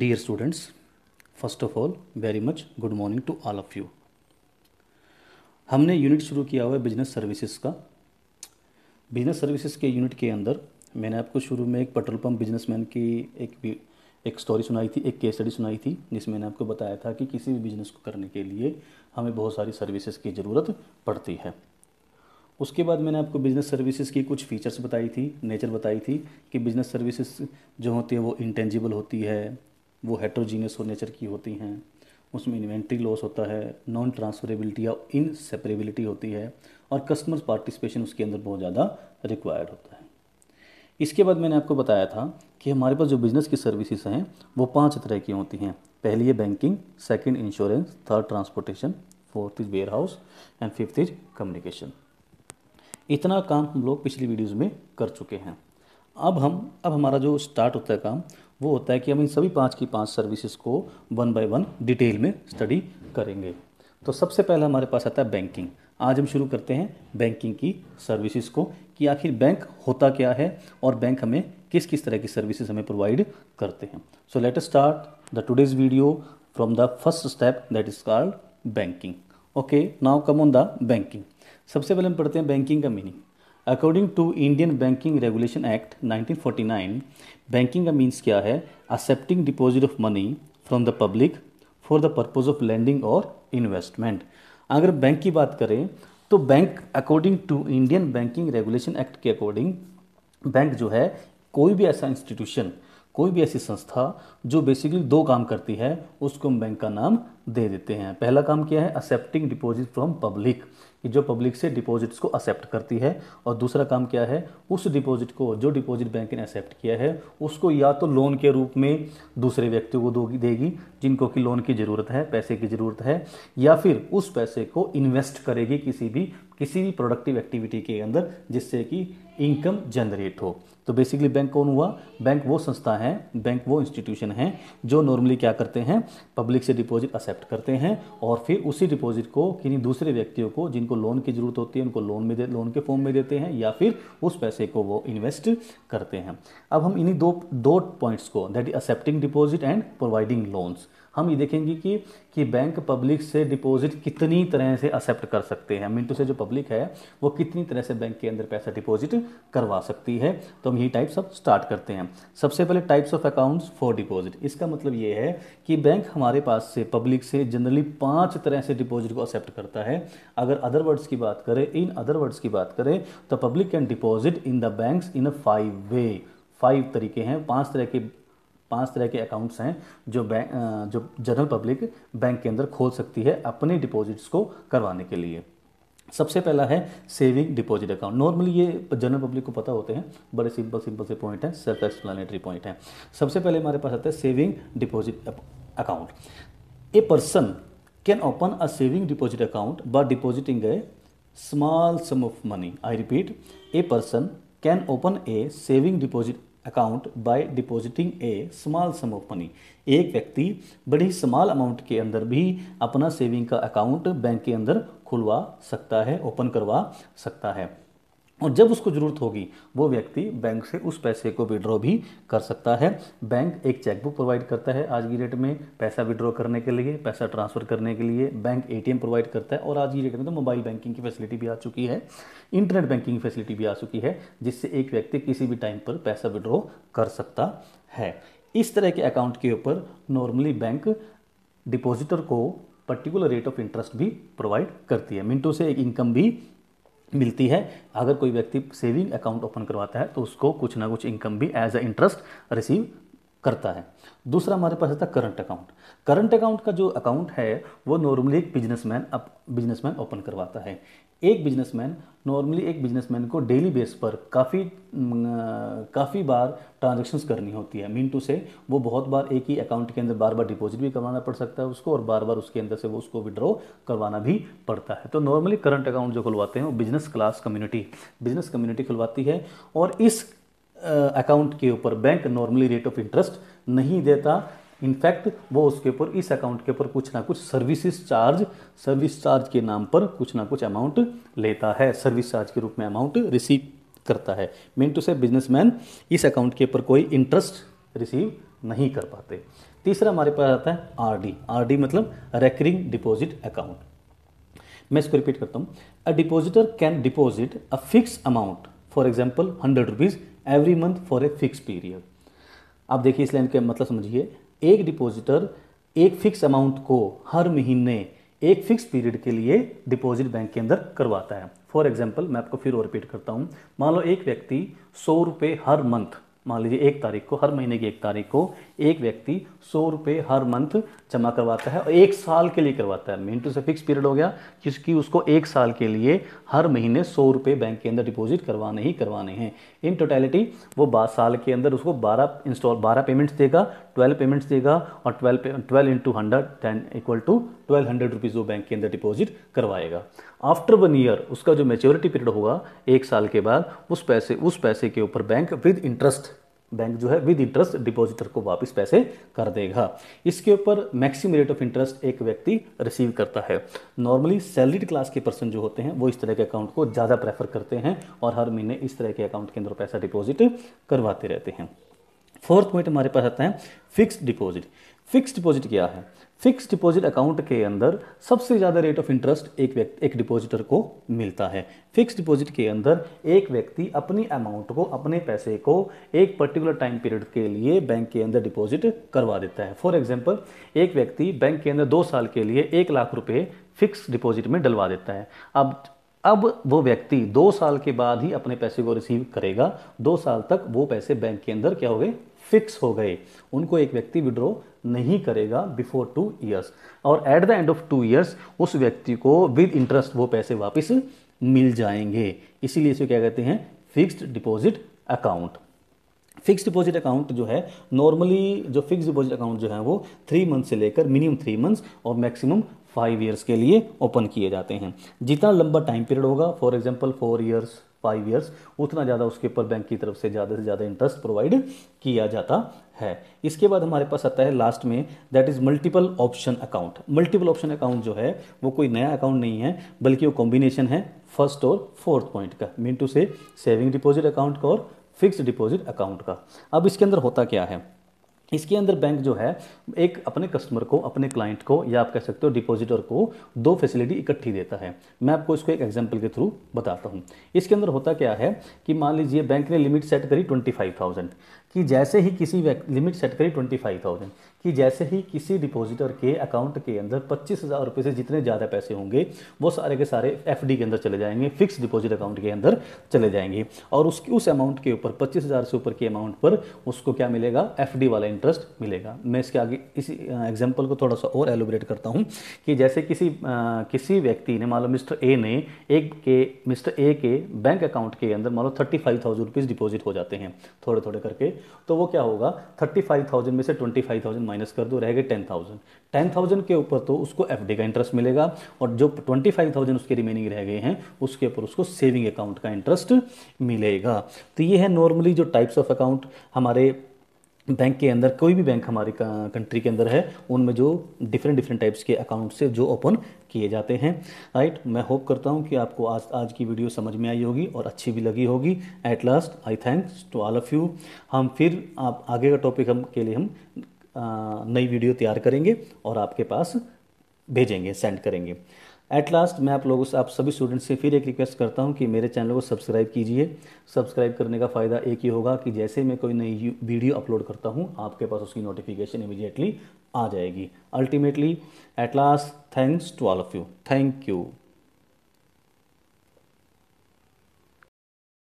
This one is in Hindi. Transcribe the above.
Dear students, first of all, very much good morning to all of you. हमने यूनिट शुरू किया हुआ है बिजनेस सर्विसेज का बिजनेस सर्विसेज के यूनिट के अंदर मैंने आपको शुरू में एक पेट्रोल पंप बिजनेसमैन की एक एक स्टोरी सुनाई थी एक केस स्टडी सुनाई थी जिसमें मैंने आपको बताया था कि किसी भी बिजनेस को करने के लिए हमें बहुत सारी सर्विसेज की ज़रूरत पड़ती है उसके बाद मैंने आपको बिज़नेस सर्विसेज की कुछ फ़ीचर्स बताई थी नेचर बताई थी कि बिज़नेस सर्विसेज जो होती है वो इंटेंजिबल होती है वो हेट्रोजीनियस और नेचर की होती हैं उसमें इन्वेंट्री लॉस होता है नॉन ट्रांसफरेबिलिटी या इनसेपरेबिलिटी होती है और कस्टमर पार्टिसिपेशन उसके अंदर बहुत ज़्यादा रिक्वायर्ड होता है इसके बाद मैंने आपको बताया था कि हमारे पास जो बिज़नेस की सर्विसेज हैं वो पांच तरह की होती हैं पहली है banking second insurance third transportation fourth is warehouse and fifth is communication इतना काम हम लोग पिछली वीडियोज़ में कर चुके हैं अब हम अब हमारा जो स्टार्ट होता है काम वो होता है कि हम इन सभी पाँच की पाँच सर्विसेज को वन बाय वन डिटेल में स्टडी करेंगे तो सबसे पहला हमारे पास आता है बैंकिंग आज हम शुरू करते हैं बैंकिंग की सर्विसेज को कि आखिर बैंक होता क्या है और बैंक हमें किस किस तरह की सर्विसेज हमें प्रोवाइड करते हैं so let start the today's video from the first step that is called banking okay now come on the banking सबसे पहले हम पढ़ते हैं बैंकिंग का meaning according to Indian banking regulation act 1949 banking का मीन्स क्या है accepting deposit of money from the public for the purpose of lending और इन्वेस्टमेंट अगर बैंक की बात करें तो bank according to Indian banking regulation act के अकॉर्डिंग बैंक जो है कोई भी ऐसा इंस्टीट्यूशन कोई भी ऐसी संस्था जो बेसिकली दो काम करती है उसको हम बैंक का नाम दे देते हैं पहला काम क्या है एक्सेप्टिंग डिपॉजिट फ्रॉम पब्लिक कि जो पब्लिक से डिपॉजिट्स को एक्सेप्ट करती है और दूसरा काम क्या है उस डिपॉजिट को जो डिपॉजिट बैंक ने एक्सेप्ट किया है उसको या तो लोन के रूप में दूसरे व्यक्तियों को देगी जिनको कि लोन की ज़रूरत है पैसे की ज़रूरत है या फिर उस पैसे को इन्वेस्ट करेगी किसी भी किसी भी प्रोडक्टिव एक्टिविटी के अंदर जिससे कि इनकम जनरेट हो तो बेसिकली बैंक कौन हुआ बैंक वो संस्था है बैंक वो इंस्टीट्यूशन है जो नॉर्मली क्या करते हैं पब्लिक से डिपॉजिट एक्सेप्ट करते हैं और फिर उसी डिपॉजिट को किन्हीं दूसरे व्यक्तियों को जिनको लोन की ज़रूरत होती है उनको लोन में दे लोन के फॉर्म में देते हैं या फिर उस पैसे को वो इन्वेस्ट करते हैं अब हम इन्हीं दो दो पॉइंट्स को that is accepting deposit and providing loans हम ये देखेंगे कि कि बैंक पब्लिक से डिपॉजिट कितनी तरह से एक्सेप्ट कर सकते हैं मिनटू से जो पब्लिक है वो कितनी तरह से बैंक के अंदर पैसा डिपॉजिट करवा सकती है तो हम यही टाइप्स ऑफ स्टार्ट करते हैं सबसे पहले types of accounts for deposit इसका मतलब ये है कि बैंक हमारे पास से पब्लिक से जनरली पाँच तरह से डिपॉजिट को एक्सेप्ट करता है अगर अदर वर्ड्स की बात करें इन अदर वर्ड्स की बात करें तो public can deposit in the banks in a five way five तरीके हैं पांच तरह के पांच तरह के अकाउंट्स हैं जो बैंक जो जनरल पब्लिक बैंक के अंदर खोल सकती है अपने डिपॉजिट्स को करवाने के लिए सबसे पहला है सेविंग डिपॉजिट अकाउंट नॉर्मली ये जनरल पब्लिक को पता होते हैं बड़े सिंपल सिंपल से पॉइंट हैं सेल्फ एक्सप्लानेटरी पॉइंट हैं सबसे पहले हमारे पास आता है saving deposit account a person can open a saving deposit account by depositing a small sum of money I repeat a person can open a saving deposit account by depositing a small sum of money एक व्यक्ति बड़ी स्मॉल अमाउंट के अंदर भी अपना सेविंग का अकाउंट बैंक के अंदर खुलवा सकता है ओपन करवा सकता है और जब उसको ज़रूरत होगी वो व्यक्ति बैंक से उस पैसे को विड्रॉ भी कर सकता है बैंक एक चेकबुक प्रोवाइड करता है आज की डेट में पैसा विड्रॉ करने के लिए पैसा ट्रांसफ़र करने के लिए बैंक एटीएम प्रोवाइड करता है और आज की डेट में तो मोबाइल बैंकिंग की फैसिलिटी भी आ चुकी है इंटरनेट बैंकिंग की फैसिलिटी भी आ चुकी है जिससे एक व्यक्ति किसी भी टाइम पर पैसा विड्रॉ कर सकता है इस तरह के अकाउंट के ऊपर नॉर्मली बैंक डिपोजिटर को पर्टिकुलर रेट ऑफ इंटरेस्ट भी प्रोवाइड करती है मिनटों से एक इनकम भी मिलती है अगर कोई व्यक्ति सेविंग अकाउंट ओपन करवाता है तो उसको कुछ ना कुछ इनकम भी एज अ इंटरेस्ट रिसीव करता है दूसरा हमारे पास आता है करंट अकाउंट करंट अकाउंट का जो अकाउंट है वो नॉर्मली एक बिजनेसमैन अप बिजनेसमैन ओपन करवाता है एक बिजनेसमैन नॉर्मली एक बिजनेसमैन को डेली बेस पर काफ़ी काफ़ी बार ट्रांजैक्शंस करनी होती है मीन टू से वो बहुत बार एक ही अकाउंट के अंदर बार बार डिपॉजिट भी करवाना पड़ सकता है उसको और बार बार उसके अंदर से वो उसको विड्रॉ करवाना भी पड़ता है तो नॉर्मली करंट अकाउंट जो खुलवाते हैं वो business class community business community खुलवाती है और इस अकाउंट के ऊपर bank normally rate of interest नहीं देता इनफैक्ट वो उसके ऊपर इस अकाउंट के ऊपर कुछ ना कुछ सर्विसेज चार्ज सर्विस चार्ज के नाम पर कुछ ना कुछ अमाउंट लेता है सर्विस चार्ज के रूप में अमाउंट रिसीव करता है मेन टू से बिजनेसमैन इस अकाउंट के ऊपर कोई इंटरेस्ट रिसीव नहीं कर पाते तीसरा हमारे पास आता है आर डी आर डी मतलब रेकरिंग डिपॉजिट अकाउंट मैं इसको रिपीट करता हूँ a depositor can deposit a fix amount for example hundred rupees every month for a fix period आप देखिए इस लाइन का मतलब समझिए एक डिपॉजिटर एक फिक्स अमाउंट को हर महीने एक फिक्स पीरियड के लिए डिपॉजिट बैंक के अंदर करवाता है फॉर एग्जाम्पल मैं आपको फिर और रिपीट करता हूँ मान लो एक व्यक्ति सौ रुपये हर मंथ मान लीजिए एक तारीख को हर महीने की एक तारीख को एक व्यक्ति सौ रुपये हर मंथ जमा करवाता है और एक साल के लिए करवाता है मिनटू से फिक्स पीरियड हो गया जिसकी उसको एक साल के लिए हर महीने सौ रुपये बैंक के अंदर डिपॉजिट करवाने ही करवाने हैं इन टोटलिटी वो साल के अंदर उसको बारह इंस्टॉल बारह पेमेंट्स देगा ट्वेल्व पेमेंट्स देगा और twelve twelve into hundred ten equal to twelve hundred rupees वो बैंक के अंदर डिपॉजिट करवाएगा आफ्टर वन ईयर उसका जो मेच्योरिटी पीरियड होगा एक साल के बाद उस पैसे उस पैसे के ऊपर बैंक विद इंटरेस्ट बैंक जो है विद इंटरेस्ट डिपॉजिटर को वापस पैसे कर देगा इसके ऊपर मैक्सिमम रेट ऑफ इंटरेस्ट एक व्यक्ति रिसीव करता है नॉर्मली सैलरीड क्लास के पर्सन जो होते हैं वो इस तरह के अकाउंट को ज़्यादा प्रेफर करते हैं और हर महीने इस तरह के अकाउंट के अंदर पैसा डिपॉजिट करवाते रहते हैं फोर्थ पॉइंट हमारे पास आता है फिक्स डिपॉजिट फिक्स डिपॉजिट क्या है फिक्स डिपॉजिट अकाउंट के अंदर सबसे ज़्यादा रेट ऑफ इंटरेस्ट एक व्यक्ति एक डिपॉजिटर को मिलता है फिक्स डिपॉजिट के अंदर एक व्यक्ति अपनी अमाउंट को अपने पैसे को एक पर्टिकुलर टाइम पीरियड के लिए बैंक के अंदर डिपॉजिट करवा देता है फॉर एग्जाम्पल एक व्यक्ति बैंक के अंदर दो साल के लिए एक लाख रुपये फिक्स डिपॉजिट में डलवा देता है अब अब वो व्यक्ति दो साल के बाद ही अपने पैसे को रिसीव करेगा दो साल तक वो पैसे बैंक के अंदर क्या हो गए फिक्स हो गए उनको एक व्यक्ति विड्रॉ नहीं करेगा बिफोर टू ईयर्स और at the end of two years उस व्यक्ति को विद इंटरेस्ट वो पैसे वापस मिल जाएंगे इसीलिए इसे क्या कहते हैं fixed deposit account fix deposit account जो है नॉर्मली जो फिक्स डिपॉजिट अकाउंट जो है वो थ्री मंथ से लेकर मिनिमम थ्री मंथ्स और मैक्सिमम फाइव ईयर्स के लिए ओपन किए जाते हैं जितना लंबा टाइम पीरियड होगा for example four years five years उतना ज़्यादा उसके ऊपर बैंक की तरफ से ज़्यादा से ज़्यादा इंटरेस्ट प्रोवाइड किया जाता है इसके बाद हमारे पास आता है लास्ट में that is multiple option account multiple option account जो है वो कोई नया अकाउंट नहीं है बल्कि वो कॉम्बिनेशन है फर्स्ट और फोर्थ पॉइंट का mean to say saving deposit account का और फिक्स डिपॉजिट अकाउंट का अब इसके अंदर होता क्या है इसके अंदर बैंक जो है एक अपने कस्टमर को अपने क्लाइंट को या आप कह सकते हो डिपॉजिटर को दो फैसिलिटी इकट्ठी देता है मैं आपको इसको एक एग्जांपल के थ्रू बताता हूँ इसके अंदर होता क्या है कि मान लीजिए बैंक ने लिमिट सेट करी 25,000 कि जैसे ही किसी लिमिट सेट करी 25,000 कि जैसे ही किसी डिपॉजिटर के अकाउंट के अंदर पच्चीस हज़ार रुपये से जितने ज़्यादा पैसे होंगे वो सारे के सारे एफ के अंदर चले जाएंगे फिक्स डिपॉजिट अकाउंट के अंदर चले जाएंगे और उस उस अमाउंट के ऊपर पच्चीस हज़ार से ऊपर के अमाउंट पर उसको क्या मिलेगा एफ वाला इंटरेस्ट मिलेगा मैं इसके आगे इसी एग्जाम्पल को थोड़ा सा और एलोबरेट करता हूँ कि जैसे किसी आ, किसी व्यक्ति ने मान लो मिस्टर ए ने एक के मिस्टर ए के बैंक अकाउंट के अंदर मान लो thirty five thousand rupees deposit हो जाते हैं थोड़े थोड़े करके तो वो क्या होगा थर्टी फाइव थाउजेंड में से ट्वेंटी फाइव थाउजेंड माइनस कर दो रह गए टेन थाउजेंड टेन थाउजेंड के ऊपर तो उसको एफ का इंटरेस्ट मिलेगा और जो ट्वेंटी फाइव थाउजेंड उसके रिमेनिंग रह गए हैं उसके ऊपर उसको सेविंग अकाउंट का इंटरेस्ट मिलेगा तो ये है नॉर्मली जो टाइप्स ऑफ अकाउंट हमारे बैंक के अंदर कोई भी बैंक हमारे कंट्री के अंदर है उनमें जो डिफरेंट डिफरेंट टाइप्स के अकाउंट से जो ओपन किए जाते हैं राइट मैं होप करता हूँ कि आपको आज आज की वीडियो समझ में आई होगी और अच्छी भी लगी होगी at last I thanks to all of you हम फिर आप आगे का टॉपिक हम के लिए हम नई वीडियो तैयार करेंगे और आपके पास भेजेंगे सेंड करेंगे एट लास्ट मैं आप लोगों से आप सभी स्टूडेंट्स से फिर एक रिक्वेस्ट करता हूं कि मेरे चैनल को सब्सक्राइब कीजिए सब्सक्राइब करने का फ़ायदा एक ही होगा कि जैसे मैं कोई नई वीडियो अपलोड करता हूं आपके पास उसकी नोटिफिकेशन इमीडिएटली आ जाएगी ultimately at last thanks to all of you thank you